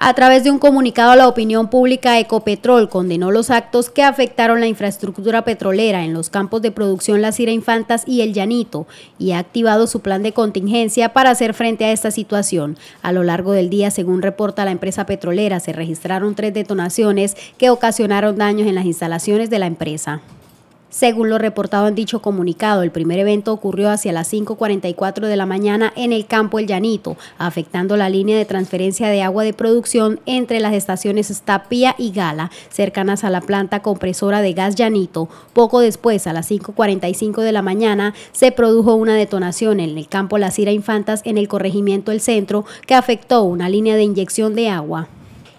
A través de un comunicado a la opinión pública, Ecopetrol condenó los actos que afectaron la infraestructura petrolera en los campos de producción Las Ira Infantas y El Llanito y ha activado su plan de contingencia para hacer frente a esta situación. A lo largo del día, según reporta la empresa petrolera, se registraron tres detonaciones que ocasionaron daños en las instalaciones de la empresa. Según lo reportado en dicho comunicado, el primer evento ocurrió hacia las 5.44 de la mañana en el campo El Llanito, afectando la línea de transferencia de agua de producción entre las estaciones Tapía y Gala, cercanas a la planta compresora de gas Llanito. Poco después, a las 5.45 de la mañana, se produjo una detonación en el campo La Cira Infantas en el corregimiento El Centro, que afectó una línea de inyección de agua.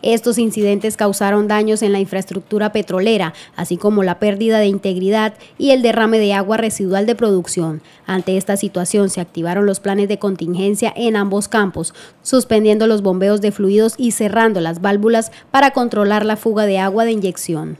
Estos incidentes causaron daños en la infraestructura petrolera, así como la pérdida de integridad y el derrame de agua residual de producción. Ante esta situación se activaron los planes de contingencia en ambos campos, suspendiendo los bombeos de fluidos y cerrando las válvulas para controlar la fuga de agua de inyección.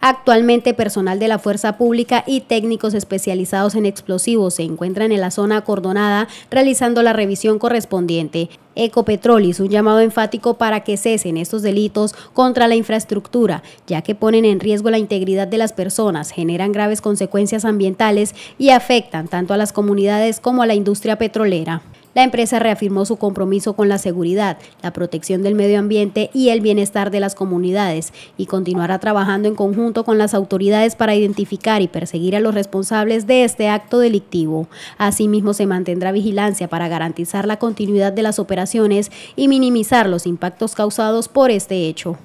Actualmente personal de la fuerza pública y técnicos especializados en explosivos se encuentran en la zona acordonada realizando la revisión correspondiente. Ecopetrol hizo un llamado enfático para que cesen estos delitos contra la infraestructura, ya que ponen en riesgo la integridad de las personas, generan graves consecuencias ambientales y afectan tanto a las comunidades como a la industria petrolera. La empresa reafirmó su compromiso con la seguridad, la protección del medio ambiente y el bienestar de las comunidades y continuará trabajando en conjunto con las autoridades para identificar y perseguir a los responsables de este acto delictivo. Asimismo, se mantendrá vigilancia para garantizar la continuidad de las operaciones y minimizar los impactos causados por este hecho.